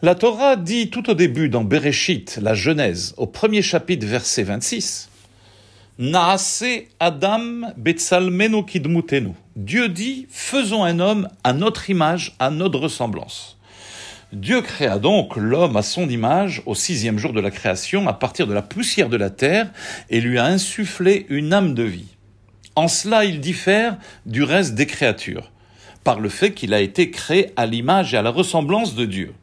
La Torah dit tout au début dans Bereshit, la Genèse, au premier chapitre, verset 26, Naase Adam Kidmutenu. Dieu dit Faisons un homme à notre image, à notre ressemblance. Dieu créa donc l'homme à son image au sixième jour de la création, à partir de la poussière de la terre, et lui a insufflé une âme de vie. En cela, il diffère du reste des créatures, par le fait qu'il a été créé à l'image et à la ressemblance de Dieu.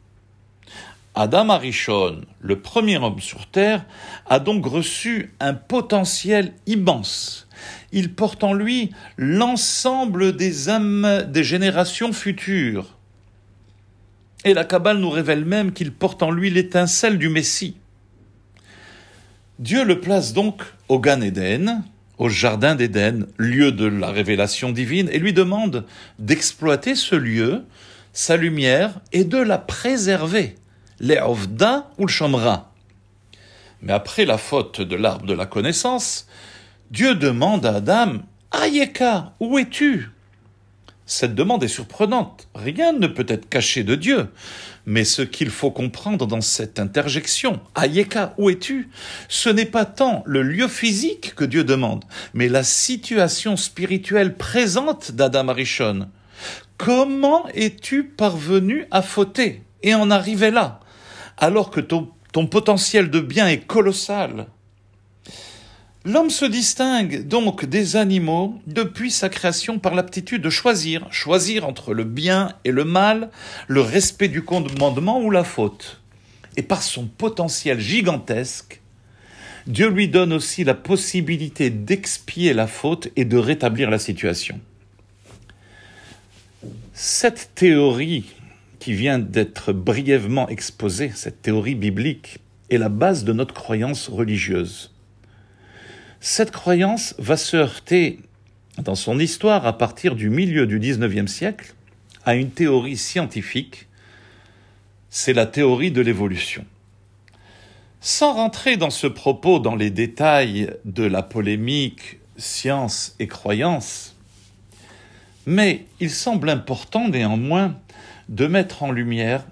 Adam Arishon, le premier homme sur Terre, a donc reçu un potentiel immense. Il porte en lui l'ensemble des âmes des générations futures. Et la Kabbale nous révèle même qu'il porte en lui l'étincelle du Messie. Dieu le place donc au Gan Eden, au Jardin d'Éden, lieu de la révélation divine, et lui demande d'exploiter ce lieu, sa lumière, et de la préserver ou le Mais après la faute de l'arbre de la connaissance, Dieu demande à Adam Ayeka, où es-tu Cette demande est surprenante. Rien ne peut être caché de Dieu. Mais ce qu'il faut comprendre dans cette interjection, Ayeka, où es-tu Ce n'est pas tant le lieu physique que Dieu demande, mais la situation spirituelle présente d'Adam Arishon. Comment es-tu parvenu à fauter et en arriver là alors que ton, ton potentiel de bien est colossal. L'homme se distingue donc des animaux depuis sa création par l'aptitude de choisir, choisir entre le bien et le mal, le respect du commandement ou la faute. Et par son potentiel gigantesque, Dieu lui donne aussi la possibilité d'expier la faute et de rétablir la situation. Cette théorie qui vient d'être brièvement exposée, cette théorie biblique, est la base de notre croyance religieuse. Cette croyance va se heurter dans son histoire à partir du milieu du XIXe siècle à une théorie scientifique, c'est la théorie de l'évolution. Sans rentrer dans ce propos dans les détails de la polémique science et croyance, mais il semble important néanmoins de mettre en lumière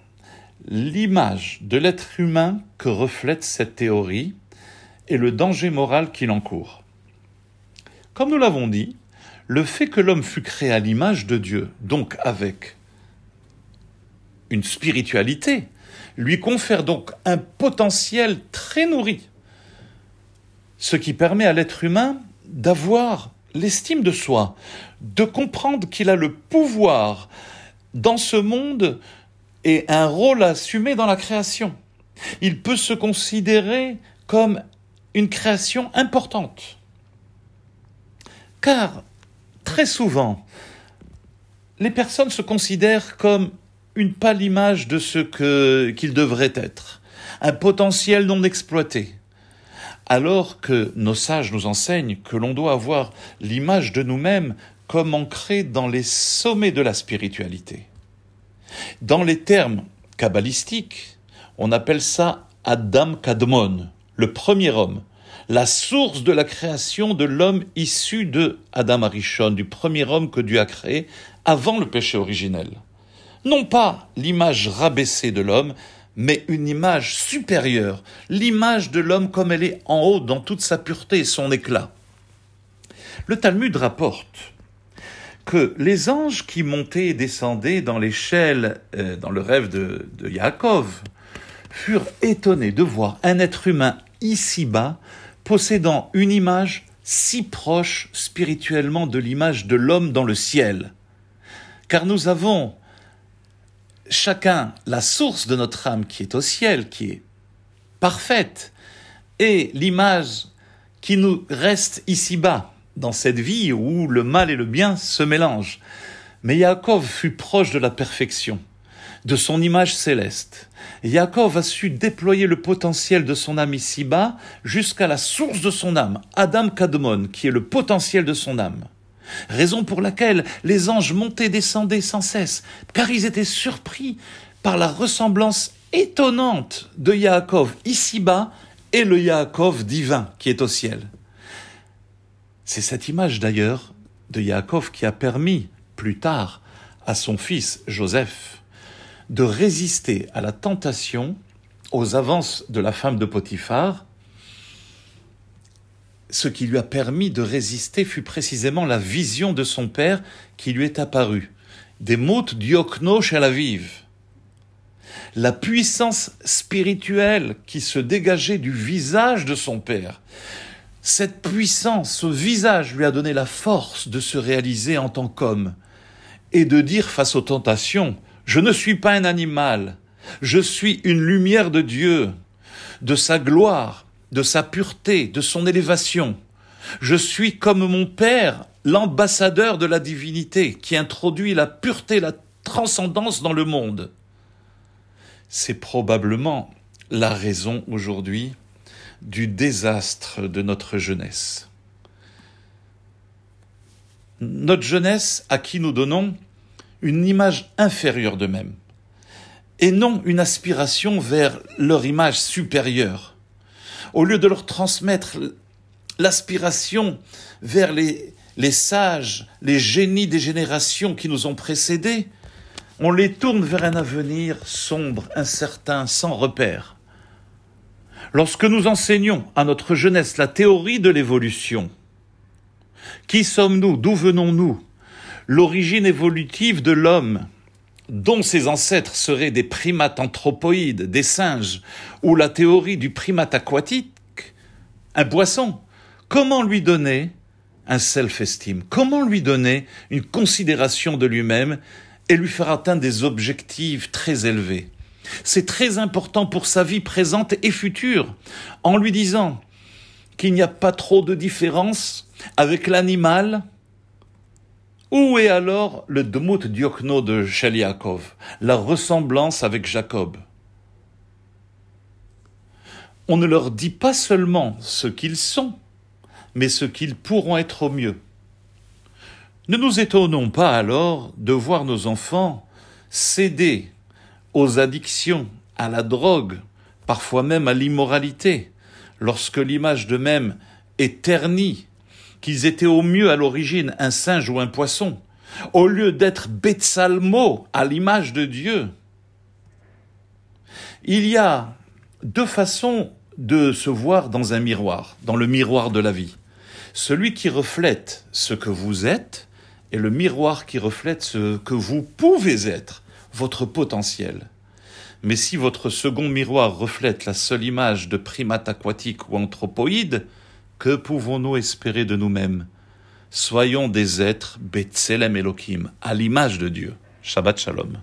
l'image de l'être humain que reflète cette théorie et le danger moral qu'il encourt. Comme nous l'avons dit, le fait que l'homme fut créé à l'image de Dieu, donc avec une spiritualité, lui confère donc un potentiel très nourri, ce qui permet à l'être humain d'avoir l'estime de soi, de comprendre qu'il a le pouvoir dans ce monde et un rôle à assumer dans la création. Il peut se considérer comme une création importante. Car très souvent, les personnes se considèrent comme une pâle image de ce que, qu'ils devraient être, un potentiel non exploité. Alors que nos sages nous enseignent que l'on doit avoir l'image de nous-mêmes comme ancré dans les sommets de la spiritualité. Dans les termes kabbalistiques, on appelle ça Adam Kadmon, le premier homme, la source de la création de l'homme issu de Adam Arishon, du premier homme que Dieu a créé avant le péché originel. Non pas l'image rabaissée de l'homme, mais une image supérieure, l'image de l'homme comme elle est en haut dans toute sa pureté et son éclat. Le Talmud rapporte que les anges qui montaient et descendaient dans l'échelle, euh, dans le rêve de, de Yaakov, furent étonnés de voir un être humain ici-bas possédant une image si proche spirituellement de l'image de l'homme dans le ciel. Car nous avons chacun la source de notre âme qui est au ciel, qui est parfaite, et l'image qui nous reste ici-bas dans cette vie où le mal et le bien se mélangent. Mais Yaakov fut proche de la perfection, de son image céleste. Yaakov a su déployer le potentiel de son âme ici-bas jusqu'à la source de son âme, Adam Kadmon, qui est le potentiel de son âme. Raison pour laquelle les anges montaient et descendaient sans cesse, car ils étaient surpris par la ressemblance étonnante de Yaakov ici-bas et le Yaakov divin qui est au ciel. C'est cette image d'ailleurs de Yaakov qui a permis, plus tard, à son fils Joseph de résister à la tentation, aux avances de la femme de Potiphar. Ce qui lui a permis de résister fut précisément la vision de son père qui lui est apparue. Des mots diokno à la vive. La puissance spirituelle qui se dégageait du visage de son père. Cette puissance, ce visage lui a donné la force de se réaliser en tant qu'homme et de dire face aux tentations, je ne suis pas un animal, je suis une lumière de Dieu, de sa gloire, de sa pureté, de son élévation. Je suis comme mon Père, l'ambassadeur de la divinité qui introduit la pureté, la transcendance dans le monde. C'est probablement la raison aujourd'hui du désastre de notre jeunesse. Notre jeunesse à qui nous donnons une image inférieure d'eux-mêmes, et non une aspiration vers leur image supérieure. Au lieu de leur transmettre l'aspiration vers les, les sages, les génies des générations qui nous ont précédés, on les tourne vers un avenir sombre, incertain, sans repère. Lorsque nous enseignons à notre jeunesse la théorie de l'évolution, qui sommes-nous D'où venons-nous L'origine évolutive de l'homme, dont ses ancêtres seraient des primates anthropoïdes, des singes, ou la théorie du primate aquatique, un poisson, comment lui donner un self-esteem Comment lui donner une considération de lui-même et lui faire atteindre des objectifs très élevés c'est très important pour sa vie présente et future, en lui disant qu'il n'y a pas trop de différence avec l'animal, où est alors le Dmut Diokno de Sheliakov, la ressemblance avec Jacob On ne leur dit pas seulement ce qu'ils sont, mais ce qu'ils pourront être au mieux. Ne nous étonnons pas alors de voir nos enfants céder aux addictions, à la drogue, parfois même à l'immoralité, lorsque l'image d'eux-mêmes est ternie, qu'ils étaient au mieux à l'origine un singe ou un poisson, au lieu d'être Betsalmo à l'image de Dieu. Il y a deux façons de se voir dans un miroir, dans le miroir de la vie. Celui qui reflète ce que vous êtes et le miroir qui reflète ce que vous pouvez être votre potentiel. Mais si votre second miroir reflète la seule image de primate aquatique ou anthropoïde, que pouvons-nous espérer de nous-mêmes Soyons des êtres Betselem Elohim, à l'image de Dieu. Shabbat Shalom.